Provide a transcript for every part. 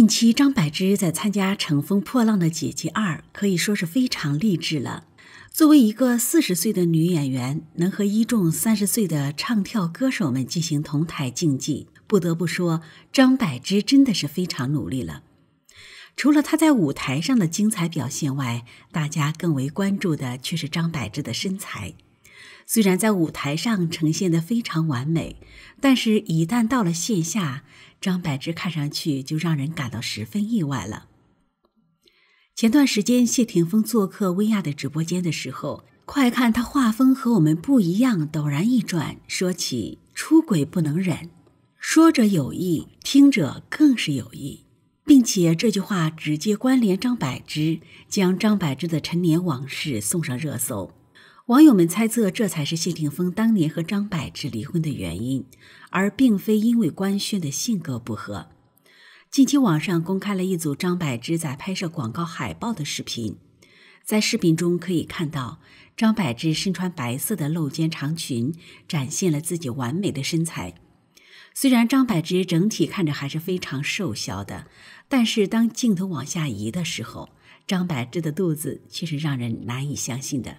近期，张柏芝在参加《乘风破浪的姐姐二》可以说是非常励志了。作为一个四十岁的女演员，能和一众三十岁的唱跳歌手们进行同台竞技，不得不说张柏芝真的是非常努力了。除了她在舞台上的精彩表现外，大家更为关注的却是张柏芝的身材。虽然在舞台上呈现得非常完美，但是，一旦到了线下，张柏芝看上去就让人感到十分意外了。前段时间，谢霆锋做客薇娅的直播间的时候，快看他画风和我们不一样，陡然一转，说起出轨不能忍，说者有意，听者更是有意，并且这句话直接关联张柏芝，将张柏芝的陈年往事送上热搜。网友们猜测，这才是谢霆锋当年和张柏芝离婚的原因，而并非因为官宣的性格不合。近期网上公开了一组张柏芝在拍摄广告海报的视频，在视频中可以看到，张柏芝身穿白色的露肩长裙，展现了自己完美的身材。虽然张柏芝整体看着还是非常瘦削的，但是当镜头往下移的时候，张柏芝的肚子却是让人难以相信的。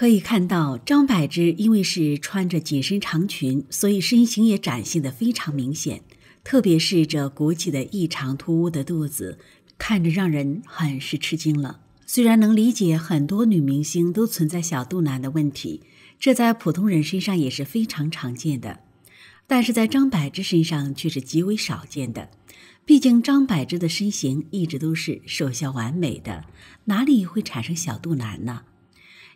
可以看到，张柏芝因为是穿着紧身长裙，所以身形也展现的非常明显。特别是这鼓起的异常突兀的肚子，看着让人很是吃惊了。虽然能理解很多女明星都存在小肚腩的问题，这在普通人身上也是非常常见的，但是在张柏芝身上却是极为少见的。毕竟张柏芝的身形一直都是瘦削完美的，哪里会产生小肚腩呢？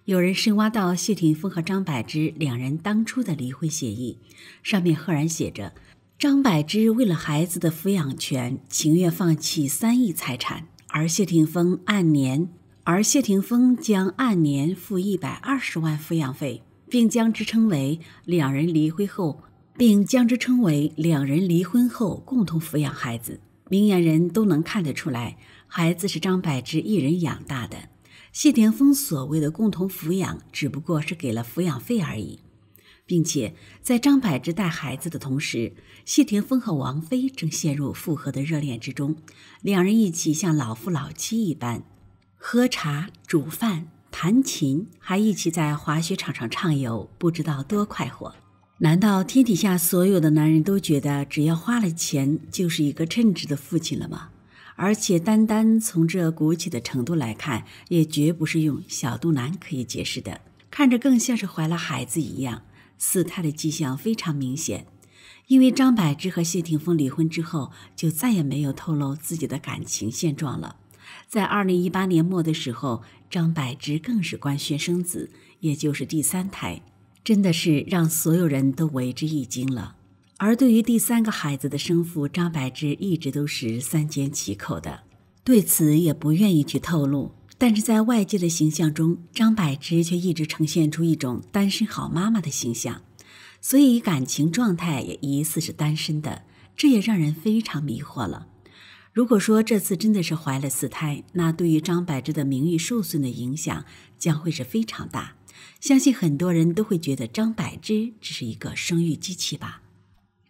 有人深挖到谢霆锋和张柏芝两人当初的离婚协议，上面赫然写着：张柏芝为了孩子的抚养权，情愿放弃三亿财产，而谢霆锋按年而谢霆锋将按年付一百二十万抚养费，并将之称为两人离婚后并将之称为两人离婚后共同抚养孩子。明眼人都能看得出来，孩子是张柏芝一人养大的。谢霆锋所谓的共同抚养，只不过是给了抚养费而已，并且在张柏芝带孩子的同时，谢霆锋和王菲正陷入复合的热恋之中，两人一起像老夫老妻一般喝茶、煮饭、弹琴，还一起在滑雪场上畅游，不知道多快活。难道天底下所有的男人都觉得只要花了钱就是一个称职的父亲了吗？而且单单从这鼓起的程度来看，也绝不是用小肚腩可以解释的，看着更像是怀了孩子一样，四胎的迹象非常明显。因为张柏芝和谢霆锋离婚之后，就再也没有透露自己的感情现状了。在二零一八年末的时候，张柏芝更是官宣生子，也就是第三胎，真的是让所有人都为之一惊了。而对于第三个孩子的生父张柏芝一直都是三缄其口的，对此也不愿意去透露。但是在外界的形象中，张柏芝却一直呈现出一种单身好妈妈的形象，所以感情状态也疑似是单身的，这也让人非常迷惑了。如果说这次真的是怀了四胎，那对于张柏芝的名誉受损的影响将会是非常大，相信很多人都会觉得张柏芝只是一个生育机器吧。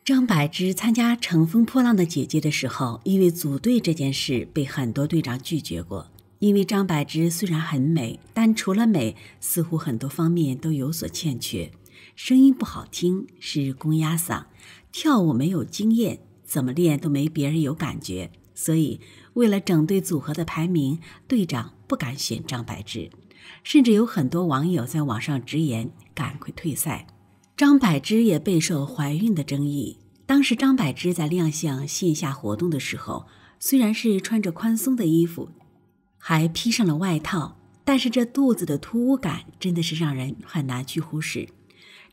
张柏芝参加《乘风破浪的姐姐》的时候，因为组队这件事被很多队长拒绝过。因为张柏芝虽然很美，但除了美，似乎很多方面都有所欠缺：声音不好听，是公鸭嗓；跳舞没有经验，怎么练都没别人有感觉。所以，为了整队组合的排名，队长不敢选张柏芝。甚至有很多网友在网上直言：“赶快退赛！”张柏芝也备受怀孕的争议。当时张柏芝在亮相线下活动的时候，虽然是穿着宽松的衣服，还披上了外套，但是这肚子的突兀感真的是让人很难去忽视。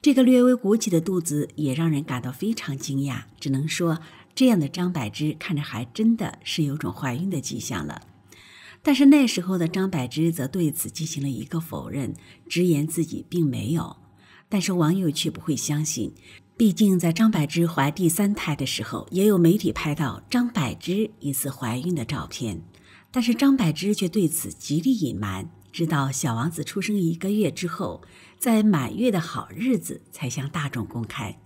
这个略微鼓起的肚子也让人感到非常惊讶，只能说这样的张柏芝看着还真的是有种怀孕的迹象了。但是那时候的张柏芝则对此进行了一个否认，直言自己并没有，但是网友却不会相信。毕竟，在张柏芝怀第三胎的时候，也有媒体拍到张柏芝一次怀孕的照片，但是张柏芝却对此极力隐瞒，直到小王子出生一个月之后，在满月的好日子才向大众公开。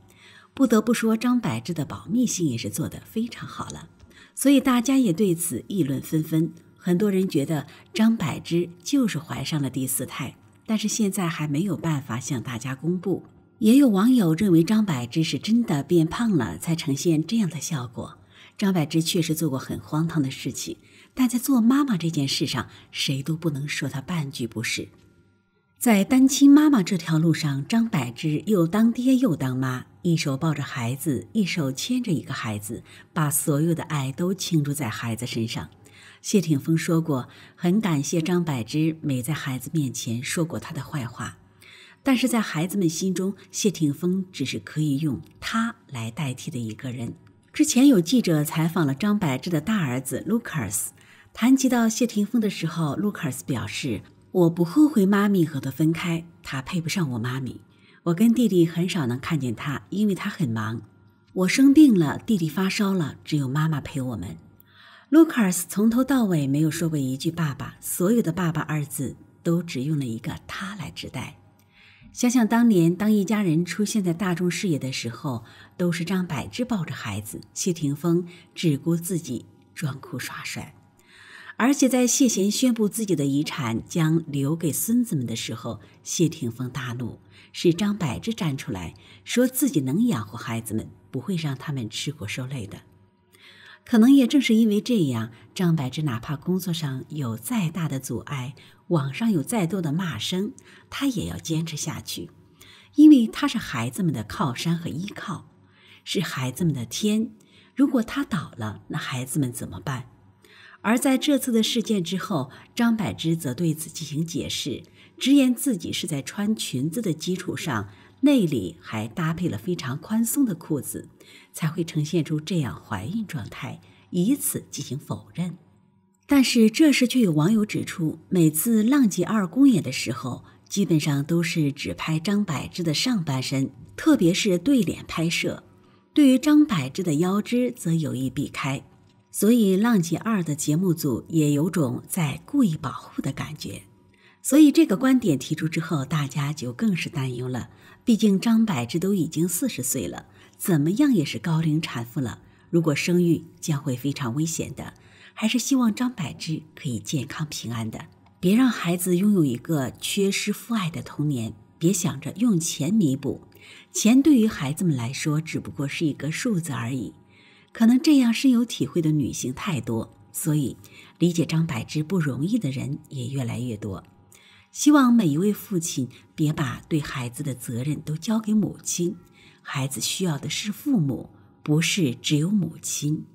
不得不说，张柏芝的保密性也是做得非常好了，所以大家也对此议论纷纷。很多人觉得张柏芝就是怀上了第四胎，但是现在还没有办法向大家公布。也有网友认为张柏芝是真的变胖了才呈现这样的效果。张柏芝确实做过很荒唐的事情，但在做妈妈这件事上，谁都不能说她半句不是。在单亲妈妈这条路上，张柏芝又当爹又当妈，一手抱着孩子，一手牵着一个孩子，把所有的爱都倾注在孩子身上。谢霆锋说过，很感谢张柏芝没在孩子面前说过他的坏话。但是在孩子们心中，谢霆锋只是可以用他来代替的一个人。之前有记者采访了张柏芝的大儿子 Lucas，谈及到谢霆锋的时候，Lucas 表示：“我不后悔妈咪和他分开，他配不上我妈咪。我跟弟弟很少能看见他，因为他很忙。我生病了，弟弟发烧了，只有妈妈陪我们。” Lucas 从头到尾没有说过一句“爸爸”，所有的“爸爸”二字都只用了一个“他”来指代。想想当年，当一家人出现在大众视野的时候，都是张柏芝抱着孩子，谢霆锋只顾自己装酷耍帅。而且在谢贤宣布自己的遗产将留给孙子们的时候，谢霆锋大怒，是张柏芝站出来，说自己能养活孩子们，不会让他们吃苦受累的。可能也正是因为这样，张柏芝哪怕工作上有再大的阻碍。网上有再多的骂声，他也要坚持下去，因为他是孩子们的靠山和依靠，是孩子们的天。如果他倒了，那孩子们怎么办？而在这次的事件之后，张柏芝则对此进行解释，直言自己是在穿裙子的基础上，内里还搭配了非常宽松的裤子，才会呈现出这样怀孕状态，以此进行否认。但是这时却有网友指出，每次浪姐二公演的时候，基本上都是只拍张柏芝的上半身，特别是对脸拍摄。对于张柏芝的腰肢，则有意避开。所以浪姐二的节目组也有种在故意保护的感觉。所以这个观点提出之后，大家就更是担忧了。毕竟张柏芝都已经四十岁了，怎么样也是高龄产妇了，如果生育将会非常危险的。还是希望张柏芝可以健康平安的，别让孩子拥有一个缺失父爱的童年，别想着用钱弥补，钱对于孩子们来说只不过是一个数字而已。可能这样深有体会的女性太多，所以理解张柏芝不容易的人也越来越多。希望每一位父亲别把对孩子的责任都交给母亲，孩子需要的是父母，不是只有母亲。